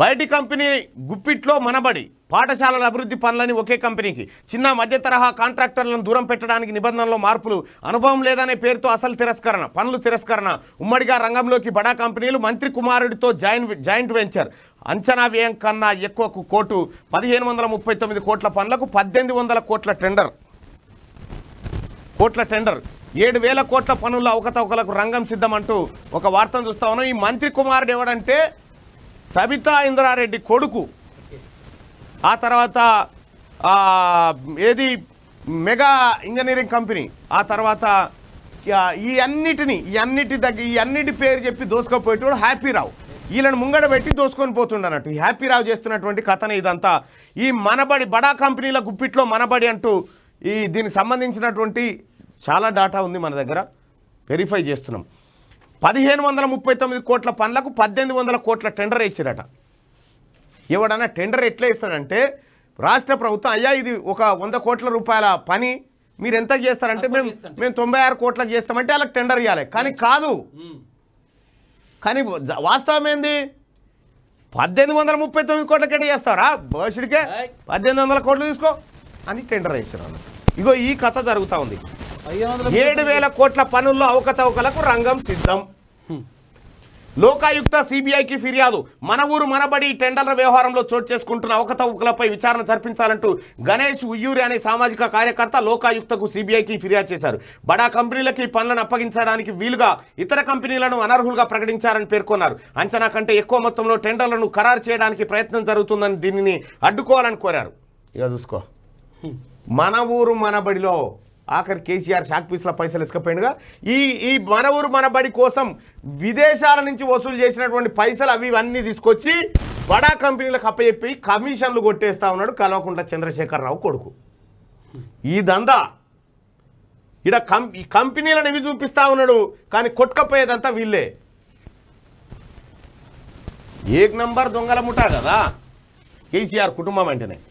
బయటి కంపెనీ గుప్పిట్లో మనబడి పాఠశాలల అభివృద్ధి పనులని ఒకే కంపెనీకి చిన్న మధ్య తరహా కాంట్రాక్టర్లను దూరం పెట్టడానికి నిబంధనలో మార్పులు అనుభవం లేదనే పేరుతో అసలు తిరస్కరణ పనులు తిరస్కరణ ఉమ్మడిగా రంగంలోకి బడా కంపెనీలు మంత్రి కుమారుడితో జాయిన్ జాయింట్ వెంచర్ అంచనా వ్యయం కన్నా ఎక్కువ కోటు పదిహేను కోట్ల పనులకు పద్దెనిమిది కోట్ల టెండర్ కోట్ల టెండర్ ఏడు వేల కోట్ల పనుల అవకతవకలకు రంగం సిద్ధమంటూ ఒక వార్తను చూస్తా ఉన్నాం ఈ మంత్రి కుమారుడు ఎవడంటే సబితా ఇంద్రారెడ్డి కొడుకు ఆ తర్వాత ఏది మెగా ఇంజనీరింగ్ కంపెనీ ఆ తర్వాత ఈ అన్నిటిని ఈ అన్నిటి దగ్గర ఈ అన్నిటి పేరు చెప్పి దోసుకపోయేటోడు హ్యాపీరావు వీళ్ళని ముంగడ పెట్టి దోసుకొని పోతుండనట్టు ఈ హ్యాపీరావు చేస్తున్నటువంటి కథన ఇదంతా ఈ మనబడి బడా కంపెనీల గుప్పిట్లో మనబడి అంటూ ఈ దీనికి సంబంధించినటువంటి చాలా డాటా ఉంది మన దగ్గర వెరిఫై చేస్తున్నాం పదిహేను వందల ముప్పై తొమ్మిది కోట్ల పనులకు పద్దెనిమిది వందల కోట్ల టెండర్ వేసారట ఎవడన్నా టెండర్ ఎట్లా ఇస్తాడంటే రాష్ట్ర ప్రభుత్వం అయ్యా ఇది ఒక వంద కోట్ల రూపాయల పని మీరు ఎంత చేస్తారంటే మేము మేము తొంభై ఆరు కోట్లకు చేస్తామంటే వాళ్ళకి టెండర్ ఇవ్వాలి కానీ కాదు hmm. కానీ వాస్తవం ఏంది పద్దెనిమిది వందల ముప్పై తొమ్మిది కోట్లకైనా చేస్తారా భవిష్యత్కే పద్దెనిమిది వందల కోట్లు తీసుకో అని టెండర్ వేస్తారు ఇగో ఈ కథ జరుగుతూ ఉంది ఏడు వేల కోట్ల పనుల్లో అవకతవకలకు రంగం సిద్ధం లోకాయుక్త సిబిఐకి ఫిర్యాదు మన ఊరు మనబడి టెండర్ల వ్యవహారంలో చోటు చేసుకుంటున్న అవకతవకలపై విచారణ జరిపించాలంటూ గణేష్ ఉయ్యూరి అనే సామాజిక కార్యకర్త లోకాయుక్తకు సిబిఐకి ఫిర్యాదు చేశారు బడా కంపెనీలకు ఈ పనులను అప్పగించడానికి వీలుగా ఇతర కంపెనీలను అనర్హులుగా ప్రకటించారని పేర్కొన్నారు అంచనా కంటే ఎక్కువ మొత్తంలో టెండర్లను ఖరారు చేయడానికి ప్రయత్నం జరుగుతుందని దీనిని అడ్డుకోవాలని కోరారు ఇక చూసుకో మన ఊరు మనబడిలో ఆఖరి కేసీఆర్ షాక్ పీస్ల పైసలు ఎత్తుకపోయినగా ఈ ఈ మన ఊరు మన బడి కోసం విదేశాల నుంచి వసూలు చేసినటువంటి పైసలు అవి ఇవన్నీ తీసుకొచ్చి బడా కంపెనీలకు అప్పచెప్పి కమిషన్లు కొట్టేస్తా ఉన్నాడు కల్వకుంట్ల చంద్రశేఖరరావు కొడుకు ఈ దందా ఇడ కం కంపెనీలను ఇవి చూపిస్తా ఉన్నాడు కానీ కొట్టుకపోయేదంతా వీళ్ళే ఏక్ నంబర్ దొంగల ముఠా కదా కేసీఆర్ కుటుంబం అంటేనే